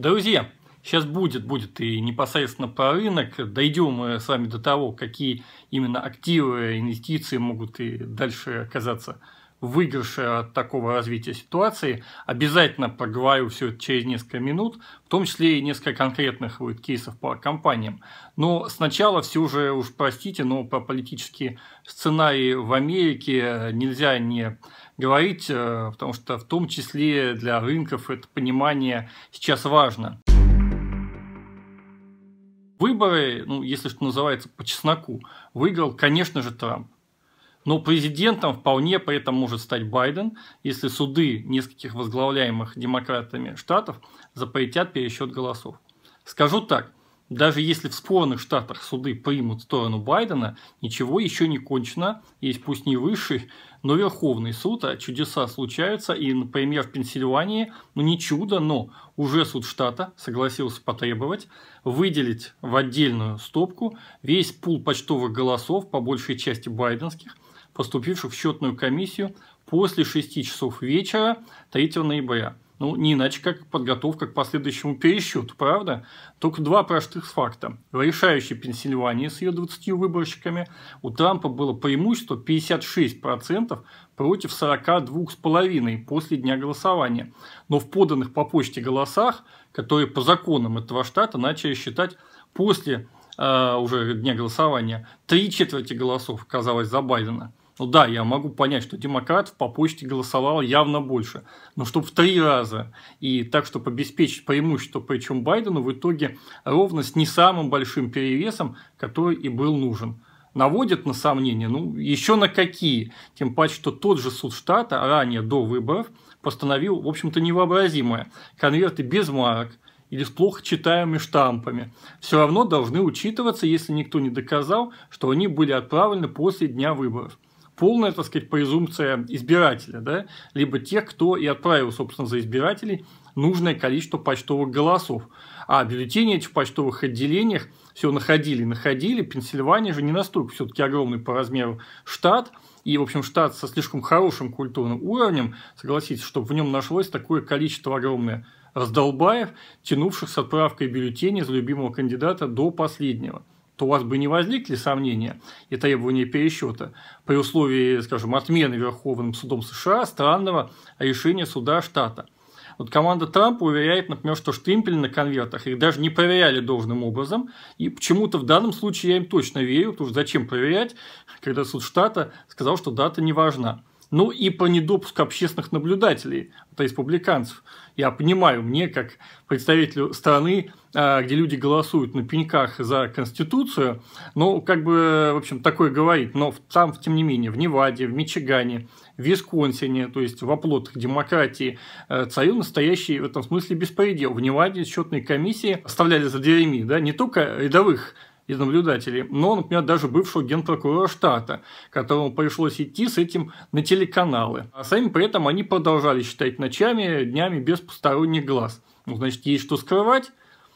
Друзья, сейчас будет, будет и непосредственно про рынок. Дойдем мы с вами до того, какие именно активы, инвестиции могут и дальше оказаться в от такого развития ситуации. Обязательно проговорю все это через несколько минут, в том числе и несколько конкретных вот кейсов по компаниям. Но сначала все же, уж простите, но про политические сценарии в Америке нельзя не говорить, э, потому что в том числе для рынков это понимание сейчас важно. Выборы, ну, если что называется, по чесноку, выиграл, конечно же, Трамп. Но президентом вполне при этом может стать Байден, если суды нескольких возглавляемых демократами штатов запретят пересчет голосов. Скажу так, даже если в спорных штатах суды примут сторону Байдена, ничего еще не кончено. Есть пусть не высший, но Верховный суд, а чудеса случаются. И, например, в Пенсильвании, ну не чудо, но уже суд штата согласился потребовать выделить в отдельную стопку весь пул почтовых голосов, по большей части байденских, поступивших в счетную комиссию после 6 часов вечера 3 ноября. Ну, не иначе, как подготовка к последующему пересчету, правда? Только два простых факта. В решающей Пенсильвании с ее 20 выборщиками у Трампа было преимущество 56% против 42,5% после дня голосования. Но в поданных по почте голосах, которые по законам этого штата начали считать после э, уже дня голосования, три четверти голосов оказалось за Байдена – ну да, я могу понять, что демократов по почте голосовало явно больше, но чтобы в три раза. И так, чтобы обеспечить преимущество, причем Байдену, в итоге ровно с не самым большим перевесом, который и был нужен наводит на сомнения, ну, еще на какие. Тем паче, что тот же суд штата ранее до выборов постановил, в общем-то, невообразимое. Конверты без марок или с плохо читаемыми штампами все равно должны учитываться, если никто не доказал, что они были отправлены после дня выборов полная, так сказать, презумпция избирателя, да, либо тех, кто и отправил, собственно, за избирателей нужное количество почтовых голосов. А бюллетени эти в почтовых отделениях все находили, находили. Пенсильвания же не настолько все-таки огромный по размеру штат, и, в общем, штат со слишком хорошим культурным уровнем, согласитесь, чтобы в нем нашлось такое количество огромное раздолбаев, тянувших с отправкой бюллетеней за любимого кандидата до последнего то у вас бы не возникли сомнения и требования пересчета при условии, скажем, отмены Верховным судом США странного решения суда штата. Вот команда Трампа уверяет, например, что штемпели на конвертах их даже не проверяли должным образом. И почему-то в данном случае я им точно верю, потому что зачем проверять, когда суд штата сказал, что дата не важна ну и по недопуску общественных наблюдателей от республиканцев. Я понимаю, мне, как представителю страны, а, где люди голосуют на пеньках за Конституцию, ну, как бы, в общем, такое говорит, но там, тем не менее, в Неваде, в Мичигане, в Висконсине, то есть в оплотах демократии, э, царил настоящий в этом смысле беспредел. В Неваде счетные комиссии оставляли за дверями, да, не только рядовых из наблюдателей, но, например, даже бывшего генпрокурора штата, которому пришлось идти с этим на телеканалы. А сами при этом они продолжали считать ночами, днями без посторонних глаз. Ну, значит, есть что скрывать,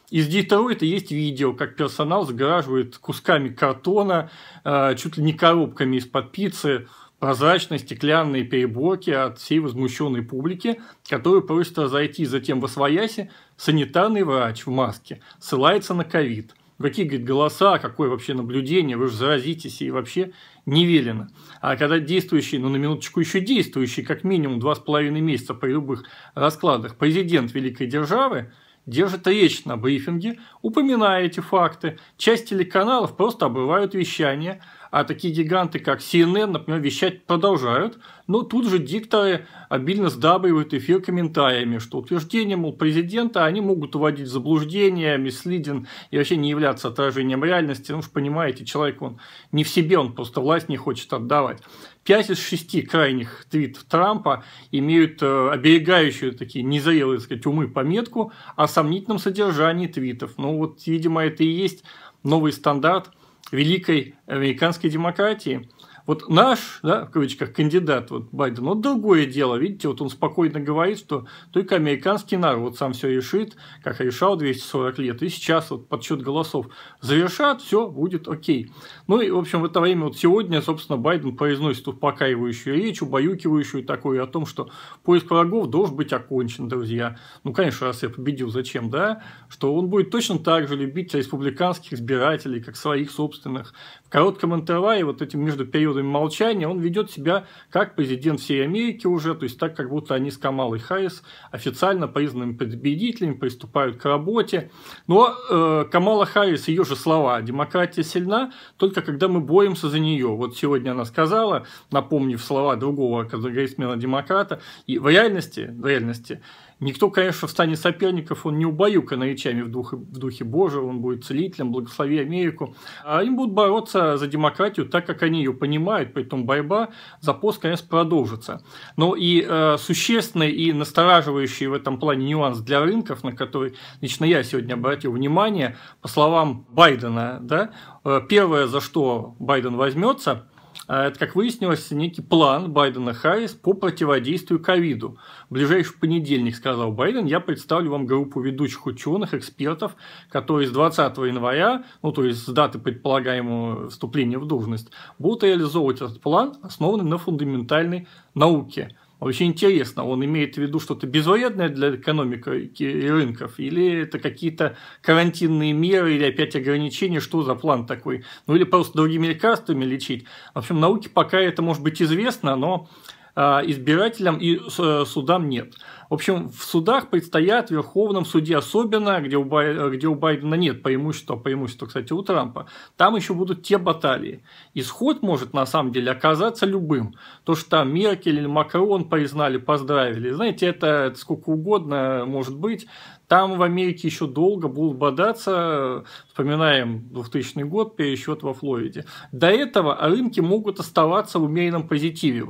из Детройта есть видео, как персонал загораживает кусками картона, э, чуть ли не коробками из-под пиццы, прозрачные стеклянные переборки от всей возмущенной публики, которую просит разойти затем во свояси санитарный врач в маске, ссылается на ковид – Какие, говорит, голоса, какое вообще наблюдение, вы же заразитесь и вообще не велено. А когда действующий, ну на минуточку еще действующий, как минимум два с половиной месяца при любых раскладах, президент великой державы, держит речь на брифинге, упоминая эти факты. Часть телеканалов просто обрывают вещание, а такие гиганты, как CNN, например, вещать продолжают, но тут же дикторы обильно сдабривают эфир комментариями, что утверждения, мол, президента, они могут уводить в заблуждение, мислиден и вообще не являться отражением реальности. Ну, вы понимаете, человек, он не в себе, он просто власть не хочет отдавать. Пять из шести крайних твитов Трампа имеют э, оберегающую такие незрелые, так сказать, умы пометку о сомнительном содержании твитов. Ну, вот, видимо, это и есть новый стандарт – великой американской демократии, вот наш, да, в кавычках, кандидат вот Байден, вот другое дело, видите, вот он спокойно говорит, что только американский народ сам все решит, как решал 240 лет, и сейчас вот подсчет голосов завершат, все будет окей. Ну и, в общем, в это время вот сегодня, собственно, Байден произносит успокаивающую речь, убаюкивающую такую о том, что поиск врагов должен быть окончен, друзья. Ну, конечно, раз я победил, зачем, да? Что он будет точно так же любить республиканских избирателей, как своих собственных. В коротком интервале вот этим между периодом периодами молчания, он ведет себя как президент всей Америки уже, то есть так, как будто они с Камалой Харрис официально признанными победителями приступают к работе. Но э, Камала Харрис, ее же слова, демократия сильна, только когда мы боремся за нее. Вот сегодня она сказала, напомнив слова другого конгрессмена-демократа, и в реальности, в реальности Никто, конечно, в стане соперников, он не убаюкан речами в духе, в духе Божия, он будет целителем, благослови Америку. А им будут бороться за демократию так, как они ее понимают, поэтому борьба за пост, конечно, продолжится. Но и э, существенный и настораживающий в этом плане нюанс для рынков, на который лично я сегодня обратил внимание, по словам Байдена, да, э, первое, за что Байден возьмется – а это, как выяснилось, некий план Байдена Харрис по противодействию ковиду. В ближайший понедельник, сказал Байден, я представлю вам группу ведущих ученых, экспертов, которые с 20 января, ну то есть с даты предполагаемого вступления в должность, будут реализовывать этот план, основанный на фундаментальной науке. Вообще интересно, он имеет в виду что-то безвредное для экономики и рынков, или это какие-то карантинные меры, или опять ограничения, что за план такой? Ну, или просто другими лекарствами лечить. В общем, науке пока это может быть известно, но Э, избирателям и э, судам нет. В общем, в судах предстоят в Верховном суде особенно, где у, Бай... где у Байдена нет преимущества, а преимущества, кстати, у Трампа, там еще будут те баталии. Исход может на самом деле оказаться любым. То, что там Меркель или Макрон признали, поздравили, знаете, это, это сколько угодно может быть. Там в Америке еще долго будут бодаться, вспоминаем 2000 год, пересчет во Флориде. До этого рынки могут оставаться в умеренном позитиве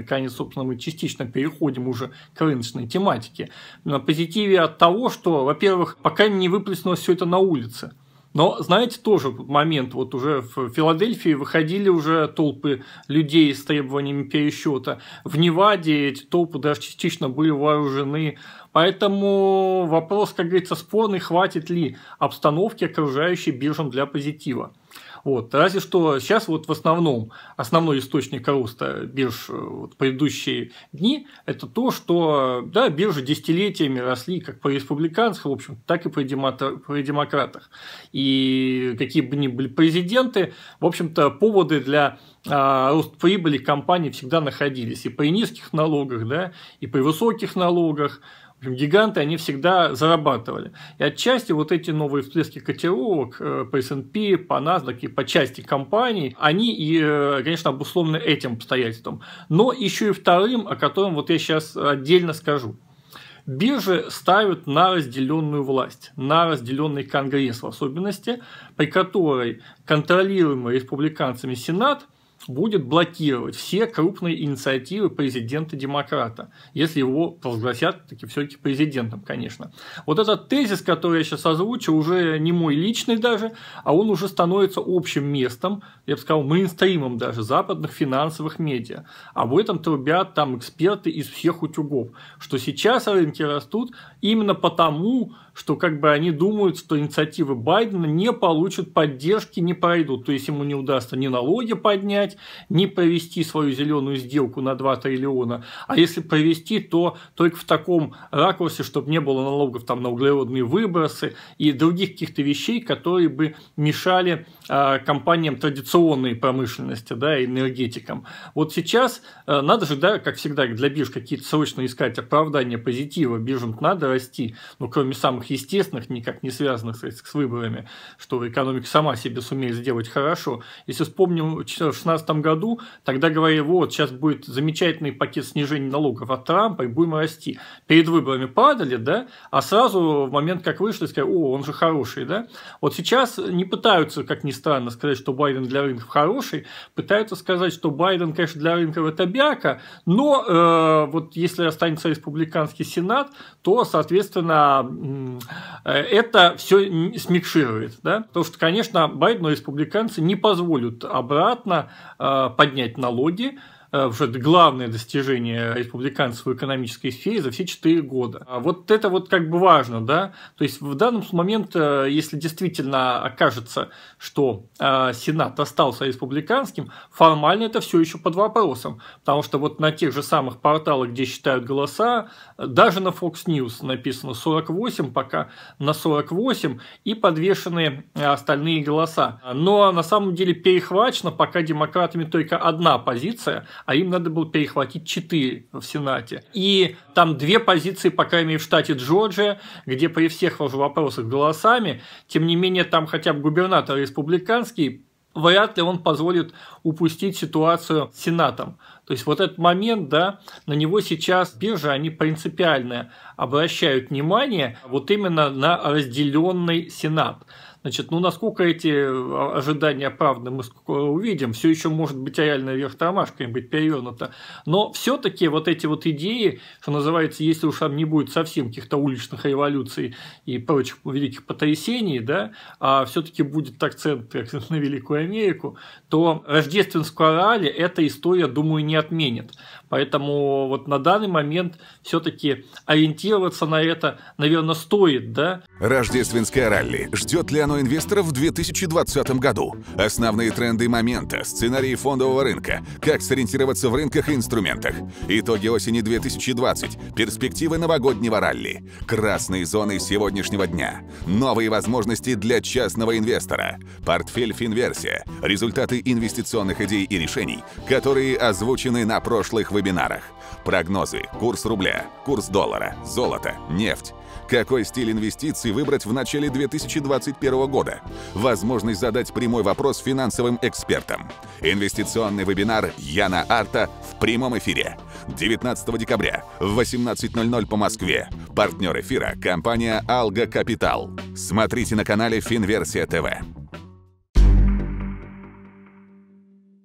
наконец, собственно, мы частично переходим уже к рыночной тематике. На позитиве от того, что, во-первых, пока не выплеснулось все это на улице. Но, знаете, тоже момент, вот уже в Филадельфии выходили уже толпы людей с требованиями пересчета. В Неваде эти толпы даже частично были вооружены. Поэтому вопрос, как говорится, спорный, хватит ли обстановки окружающей биржам для позитива. Вот. Разве что сейчас вот в основном, основной источник роста бирж э, вот, предыдущие дни, это то, что да, биржи десятилетиями росли как по республиканцах, в общем, так и по демото- при демократах. И какие бы ни были президенты, в общем-то, поводы для а, рост прибыли компании всегда находились и при низких налогах, да, и при высоких налогах, гиганты, они всегда зарабатывали. И отчасти вот эти новые всплески котировок э, по S&P, по NASDAQ и по части компаний, они, и, э, конечно, обусловлены этим обстоятельством. Но еще и вторым, о котором вот я сейчас отдельно скажу. Биржи ставят на разделенную власть, на разделенный Конгресс в особенности, при которой контролируемый республиканцами Сенат – будет блокировать все крупные инициативы президента-демократа, если его провозгласят таки все-таки президентом, конечно. Вот этот тезис, который я сейчас озвучу, уже не мой личный даже, а он уже становится общим местом, я бы сказал, мейнстримом даже западных финансовых медиа. Об а этом трубят там эксперты из всех утюгов, что сейчас рынки растут именно потому, что как бы они думают, что инициативы Байдена не получат поддержки, не пройдут. То есть ему не удастся ни налоги поднять, ни провести свою зеленую сделку на 2 триллиона. А если провести, то только в таком ракурсе, чтобы не было налогов там, на углеродные выбросы и других каких-то вещей, которые бы мешали э, компаниям традиционной промышленности да, энергетикам. Вот сейчас э, надо же, да, как всегда, для бирж какие-то срочно искать оправдания позитива. Биржам надо расти, но ну, кроме самых самых естественных, никак не связанных с, с выборами, что экономика сама себе сумеет сделать хорошо. Если вспомним, э, в 2016 году тогда говорили, вот, сейчас будет замечательный пакет снижения налогов от Трампа, и будем расти. Перед выборами падали, да, а сразу в момент, как вышли, сказали, о, он же хороший, да. Вот сейчас не пытаются, как ни странно, сказать, что Байден для рынков хороший, пытаются сказать, что Байден, конечно, для рынков это бяка, но э, вот если останется республиканский сенат, то, соответственно, Э, это все смикширует. Да? Потому что, конечно, Байдену республиканцы не позволят обратно э, поднять налоги, Э, что это главное достижение республиканцев в экономической сфере за все четыре года. А вот это вот как бы важно, да, то есть в данном момент, э, если действительно окажется, что э, Сенат остался республиканским, формально это все еще под вопросом, потому что вот на тех же самых порталах, где считают голоса, даже на Fox News написано 48 пока, на 48 и подвешены остальные голоса. Но на самом деле перехвачено, пока демократами только одна позиция, а им надо было перехватить 4 в Сенате. И там две позиции, по крайней мере, в штате Джорджия, где при всех вопросах голосами, тем не менее, там хотя бы губернатор республиканский вряд ли он позволит упустить ситуацию с Сенатом. То есть вот этот момент, да, на него сейчас биржи, они принципиально обращают внимание вот именно на разделенный Сенат. Значит, ну насколько эти а, ожидания оправданы, мы скоро увидим. Все еще может быть реально вверх тормашками быть перевернуто. Но все-таки вот эти вот идеи, что называется, если уж там не будет совсем каких-то уличных революций и прочих великих потрясений, да, а все-таки будет акцент на Великую Америку, то рождественскую орали эта история, думаю, не отменит. Поэтому вот на данный момент все-таки ориентироваться на это, наверное, стоит, да? Рождественское ралли. Ждет ли оно инвесторов в 2020 году? Основные тренды момента, сценарии фондового рынка, как сориентироваться в рынках и инструментах, итоги осени 2020, перспективы новогоднего ралли, красные зоны сегодняшнего дня, новые возможности для частного инвестора, портфель Финверсия, результаты инвестиционных идей и решений, которые озвучены на прошлых выездах вебинарах. Прогнозы, курс рубля, курс доллара, золото, нефть. Какой стиль инвестиций выбрать в начале 2021 года? Возможность задать прямой вопрос финансовым экспертам. Инвестиционный вебинар Яна Арта в прямом эфире. 19 декабря в 18.00 по Москве. Партнер эфира – компания «Алга Капитал». Смотрите на канале «Финверсия ТВ».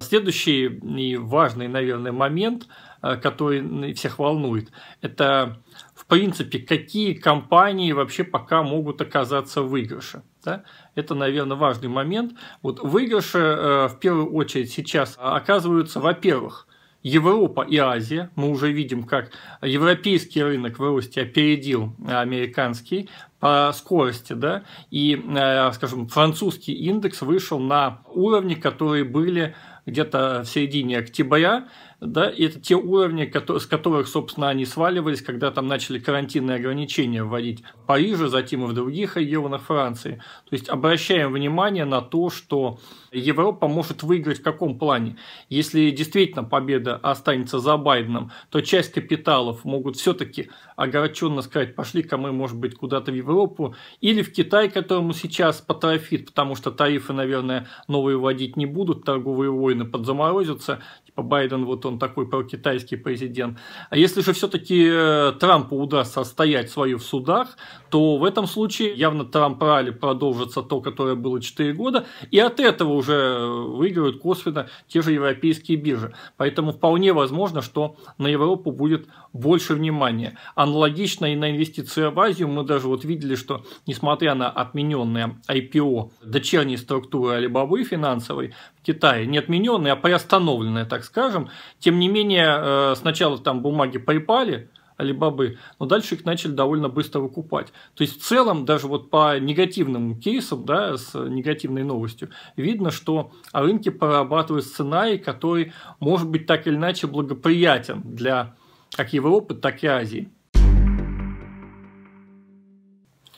Следующий и важный, наверное, момент, э, который всех волнует, это, в принципе, какие компании вообще пока могут оказаться в выигрыше. Да? Это, наверное, важный момент. Вот выигрыши э, в первую очередь сейчас оказываются, во-первых, Европа и Азия. Мы уже видим, как европейский рынок в росте опередил американский по скорости, да, и, э, скажем, французский индекс вышел на уровни, которые были где-то в середине октября да, и это те уровни, с которых, собственно, они сваливались, когда там начали карантинные ограничения вводить в Париже, затем и в других регионах Франции. То есть обращаем внимание на то, что Европа может выиграть в каком плане. Если действительно победа останется за Байденом, то часть капиталов могут все-таки огорченно сказать, пошли-ка мы, может быть, куда-то в Европу или в Китай, которому сейчас потрофит, потому что тарифы, наверное, новые вводить не будут, торговые войны подзаморозятся, типа Байден вот он он такой прокитайский президент. А если же все-таки э, Трампу удастся отстоять свою в судах, то в этом случае явно Трамп ралли продолжится то, которое было 4 года, и от этого уже э, выигрывают косвенно те же европейские биржи. Поэтому вполне возможно, что на Европу будет больше внимания. Аналогично и на инвестиции в Азию мы даже вот видели, что несмотря на отмененное IPO дочерней структуры Alibaba финансовой, Китае, не отмененная, а приостановленная, так скажем. Тем не менее, э, сначала там бумаги припали, Алибабы, но дальше их начали довольно быстро выкупать. То есть, в целом, даже вот по негативным кейсам, да, с негативной новостью, видно, что рынки прорабатывают сценарий, который может быть так или иначе благоприятен для как Европы, так и Азии.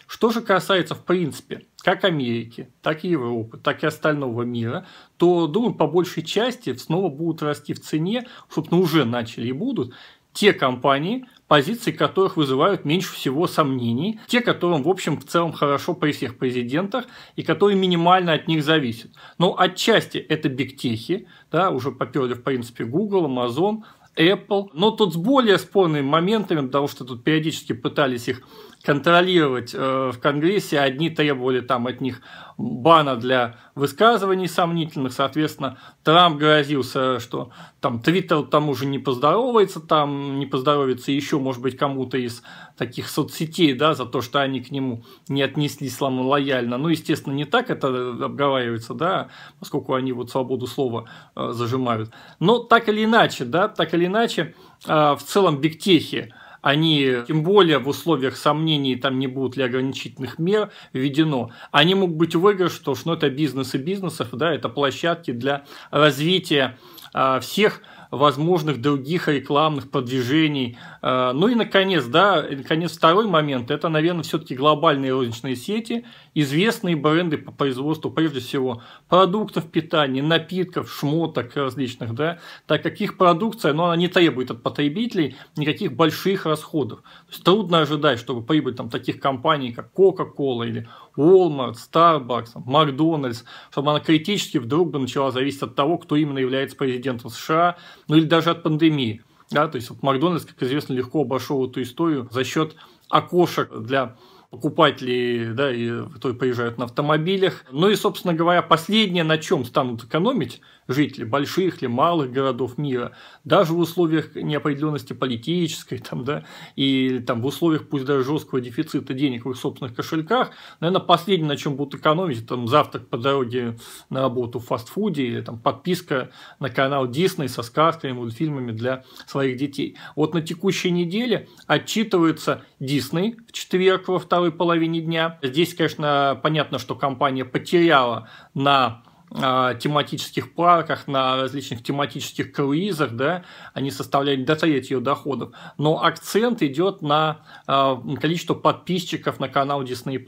Что же касается, в принципе, как Америки, так и Европы, так и остального мира, то, думаю, по большей части снова будут расти в цене, собственно, уже начали и будут, те компании, позиции которых вызывают меньше всего сомнений, те, которым, в общем, в целом хорошо при всех президентах и которые минимально от них зависят. Но отчасти это бигтехи, да, уже поперли, в принципе, Google, Amazon, Apple. Но тут с более спорными моментами, потому что тут периодически пытались их контролировать э, в Конгрессе. Одни требовали там от них бана для высказываний сомнительных, соответственно, Трамп грозился, э, что там Твиттер тому же не поздоровается, там не поздоровится еще, может быть, кому-то из таких соцсетей, да, за то, что они к нему не отнеслись сломно лояльно. Ну, естественно, не так это обговаривается, да, поскольку они вот свободу слова э, зажимают. Но так или иначе, да, так или иначе а, в целом бигтехи они, тем более в условиях сомнений, там не будут ли ограничительных мер введено, они могут быть выигрыш, что ну, это бизнесы бизнесов, да, это площадки для развития э, всех возможных других рекламных продвижений. А, ну и, наконец, да, наконец, второй момент, это, наверное, все-таки глобальные розничные сети, известные бренды по производству, прежде всего, продуктов питания, напитков, шмоток различных, да, так как их продукция, но ну, она не требует от потребителей никаких больших расходов. То есть трудно ожидать, чтобы прибыль там, таких компаний, как Coca-Cola или Walmart, Starbucks, McDonald's, чтобы она критически вдруг бы начала зависеть от того, кто именно является президентом США, ну или даже от пандемии. Да? То есть вот Макдональдс, как известно, легко обошел эту историю за счет окошек для покупатели, да, и то приезжают на автомобилях. Ну и, собственно говоря, последнее, на чем станут экономить жители больших или малых городов мира, даже в условиях неопределенности политической, там, да, и там в условиях, пусть даже жесткого дефицита денег в их собственных кошельках, наверное, последнее, на чем будут экономить, там, завтрак по дороге на работу в фастфуде или там подписка на канал Disney со сказками, мультфильмами для своих детей. Вот на текущей неделе отчитывается Disney в четверг во вторник второй половине дня. Здесь, конечно, понятно, что компания потеряла на а, тематических парках, на различных тематических круизах, да, они составляют до треть ее доходов. Но акцент идет на а, количество подписчиков на канал Disney+.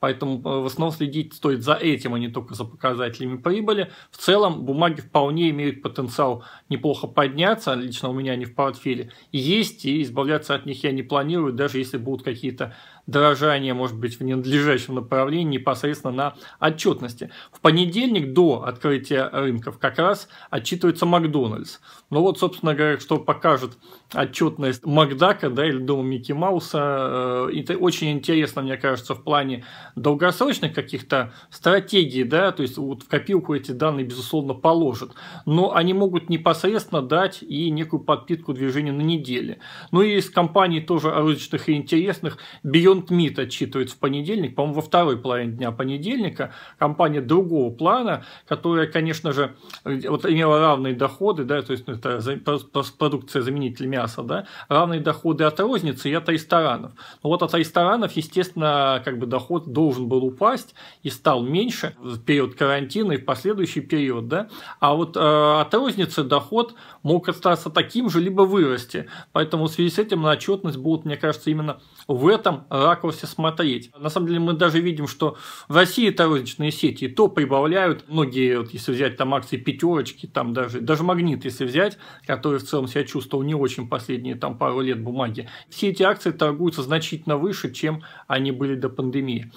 Поэтому э, в основном следить стоит за этим, а не только за показателями прибыли. В целом бумаги вполне имеют потенциал неплохо подняться, лично у меня они в портфеле есть, и избавляться от них я не планирую, даже если будут какие-то дорожание, может быть, в ненадлежащем направлении непосредственно на отчетности. В понедельник до открытия рынков как раз отчитывается Макдональдс. Ну вот, собственно говоря, что покажет отчетность Макдака, да, или Дома Микки Мауса. Э, это очень интересно, мне кажется, в плане долгосрочных каких-то стратегий, да, то есть вот в копилку эти данные, безусловно, положат. Но они могут непосредственно дать и некую подпитку движению на неделе. Ну и из компаний тоже розничных и интересных Beyond Meat отчитывается в понедельник, по-моему, во второй половине дня понедельника. Компания другого плана, которая, конечно же, вот имела равные доходы, да, то есть ну, это продукция заменителями мяса, да, равные доходы от розницы и от ресторанов. Но вот от ресторанов, естественно, как бы доход должен был упасть и стал меньше в период карантина и в последующий период, да, а вот э, от розницы доход мог остаться таким же, либо вырасти. Поэтому в связи с этим на отчетность будут, мне кажется, именно в этом ракурсе смотреть. На самом деле мы даже видим, что в России это розничные сети, и то прибавляют многие, вот если взять там акции пятерочки, там даже, даже магнит, если взять, который в целом себя чувствовал не очень последние там пару лет бумаги, все эти акции торгуются значительно выше, чем они были до пандемии.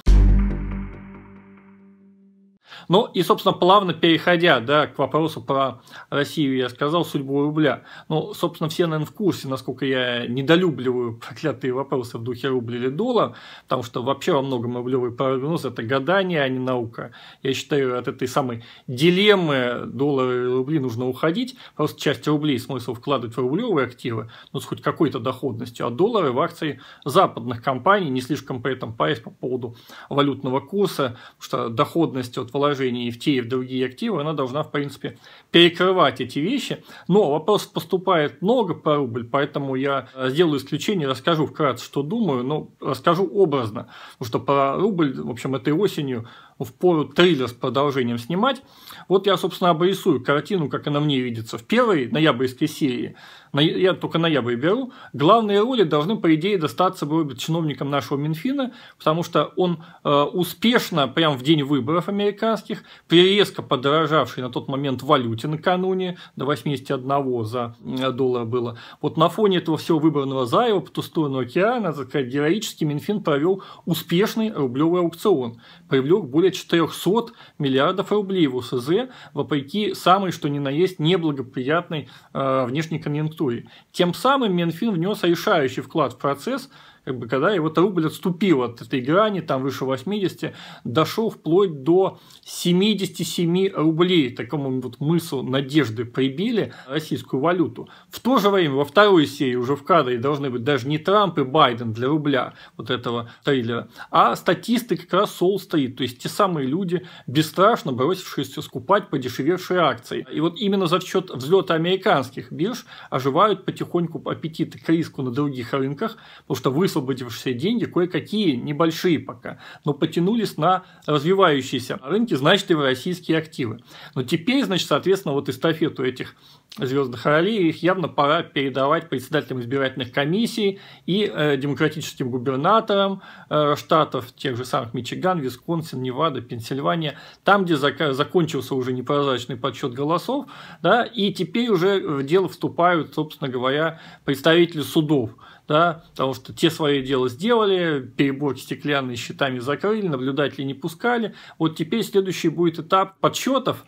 Ну и, собственно, плавно переходя да, к вопросу про Россию, я сказал судьбу рубля. Ну, собственно, все, наверное, в курсе, насколько я недолюбливаю проклятые вопросы в духе рубль или доллар, потому что вообще во многом рублевый прогноз – это гадание, а не наука. Я считаю, от этой самой дилеммы доллара и рубли нужно уходить. Просто часть рублей смысл вкладывать в рублевые активы, но с хоть какой-то доходностью, а доллары в акции западных компаний, не слишком при этом парясь по поводу валютного курса, потому что доходность от вложений вложения и в те, и в другие активы, она должна, в принципе, перекрывать эти вещи. Но вопрос поступает много по рубль, поэтому я э, сделаю исключение, расскажу вкратце, что думаю, но расскажу образно, потому что про рубль, в общем, этой осенью в пору триллер с продолжением снимать. Вот я, собственно, обрисую картину, как она мне видится. В первой ноябрьской серии, я только ноябрь беру, главные роли должны, по идее, достаться бы чиновникам нашего Минфина, потому что он э, успешно, прямо в день выборов американских, американских, при резко подорожавшей на тот момент валюте накануне, до 81 за э, доллар было. Вот на фоне этого всего выбранного заева по ту сторону океана, так сказать, героически Минфин провел успешный рублевый аукцион, привлек более 400 миллиардов рублей в УСЗ, вопреки самой, что ни на есть, неблагоприятной э, внешней конъюнктуре. Тем самым Минфин внес решающий вклад в процесс – как бы, когда его рубль отступил от этой грани, там выше 80, дошел вплоть до 77 рублей, такому вот мысу надежды прибили российскую валюту. В то же время во второй серии уже в кадре должны быть даже не Трамп и Байден для рубля вот этого трейлера, а статисты как раз Сол стоит, то есть те самые люди, бесстрашно бросившиеся скупать подешевевшие акции. И вот именно за счет взлета американских бирж оживают потихоньку аппетиты к риску на других рынках, потому что высыл высвободившиеся деньги, кое-какие небольшие пока, но потянулись на развивающиеся рынки значит, и российские активы. Но теперь, значит, соответственно, вот эстафету этих звездных ролей, их явно пора передавать председателям избирательных комиссий и э, демократическим губернаторам э, штатов, тех же самых Мичиган, Висконсин, Невада, Пенсильвания, там, где зак- закончился уже непрозрачный подсчет голосов, да, и теперь уже в дело вступают, собственно говоря, представители судов, да, потому что те свои дела сделали, переборки стеклянные щитами закрыли, наблюдателей не пускали, вот теперь следующий будет этап подсчетов,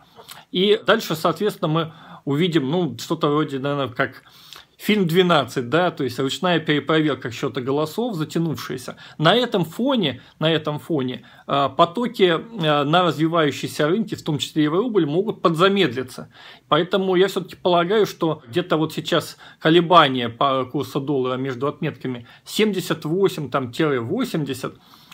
и дальше, соответственно, мы увидим, ну, что-то вроде, наверное, как фильм 12, да, то есть ручная перепроверка счета голосов, затянувшаяся. На этом фоне, на этом фоне а, потоки а, на развивающиеся рынки, в том числе и в рубль, могут подзамедлиться. Поэтому я все-таки полагаю, что где-то вот сейчас колебания по курсу доллара между отметками 78-80 там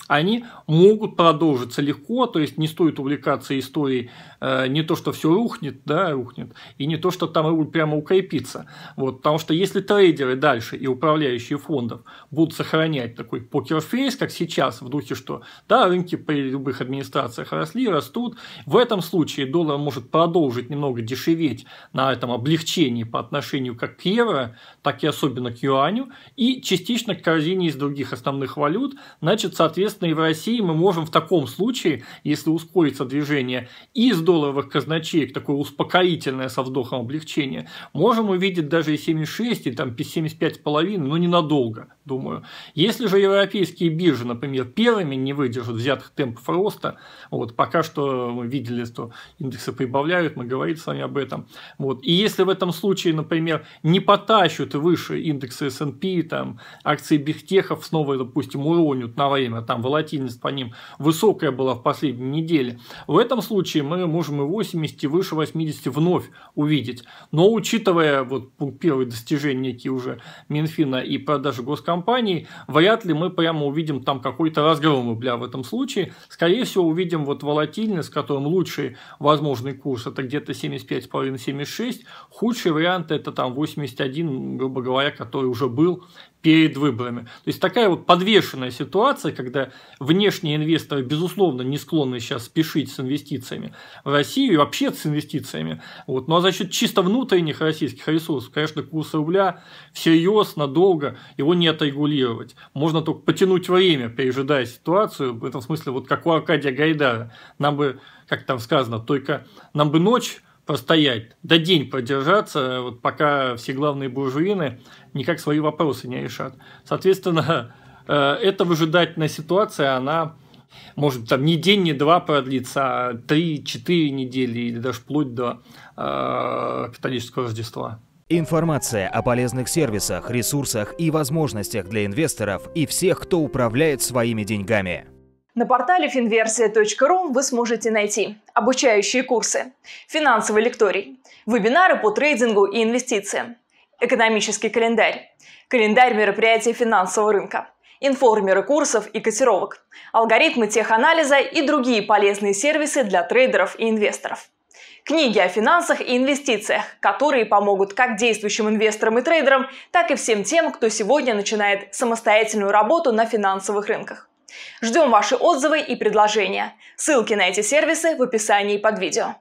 они могут продолжиться легко, то есть не стоит увлекаться историей э, не то, что все рухнет, да, рухнет, и не то, что там рубль прямо укрепится. Вот, потому что если трейдеры дальше и управляющие фондов будут сохранять такой покерфейс, как сейчас, в духе, что да, рынки при любых администрациях росли, растут, в этом случае доллар может продолжить немного дешеветь на этом облегчении по отношению как к евро, так и особенно к юаню, и частично к корзине из других основных валют, значит, соответственно, Соответственно, и в России мы можем в таком случае, если ускорится движение из долларовых казначеек, такое успокоительное со вдохом облегчения, можем увидеть даже и 7,6, и там 75,5, но ну, ненадолго, думаю. Если же европейские биржи, например, первыми не выдержат взятых темпов роста, вот пока что мы видели, что индексы прибавляют, мы говорили с вами об этом. Вот. И если в этом случае, например, не потащат выше индексы S&P, там акции бихтехов снова, допустим, уронят на время там в волатильность по ним высокая была в последней неделе. В этом случае мы можем и 80, и выше 80 вновь увидеть. Но учитывая вот первые достижения некие уже Минфина и продажи госкомпаний, вряд ли мы прямо увидим там какой-то разгром рубля в этом случае. Скорее всего, увидим вот волатильность, с которым лучший возможный курс это где-то 75,5-76, худший вариант это там 81, грубо говоря, который уже был перед выборами. То есть такая вот подвешенная ситуация, когда внешние инвесторы, безусловно, не склонны сейчас спешить с инвестициями в Россию и вообще с инвестициями. Вот. Ну а за счет чисто внутренних российских ресурсов, конечно, курс рубля всерьез, надолго его не отрегулировать. Можно только потянуть время, пережидая ситуацию. В этом смысле, вот как у Аркадия Гайдара. Нам бы, как там сказано, только нам бы ночь простоять, да день продержаться, вот пока все главные буржуины никак свои вопросы не решат. Соответственно, э, эта выжидательная ситуация, она может там не день, не два продлится, а три-четыре недели или даже вплоть до э, католического Рождества. Информация о полезных сервисах, ресурсах и возможностях для инвесторов и всех, кто управляет своими деньгами. На портале finversia.ru вы сможете найти обучающие курсы, финансовый лекторий, вебинары по трейдингу и инвестициям, экономический календарь, календарь мероприятий финансового рынка, информеры курсов и котировок, алгоритмы теханализа и другие полезные сервисы для трейдеров и инвесторов. Книги о финансах и инвестициях, которые помогут как действующим инвесторам и трейдерам, так и всем тем, кто сегодня начинает самостоятельную работу на финансовых рынках. Ждем ваши отзывы и предложения. Ссылки на эти сервисы в описании под видео.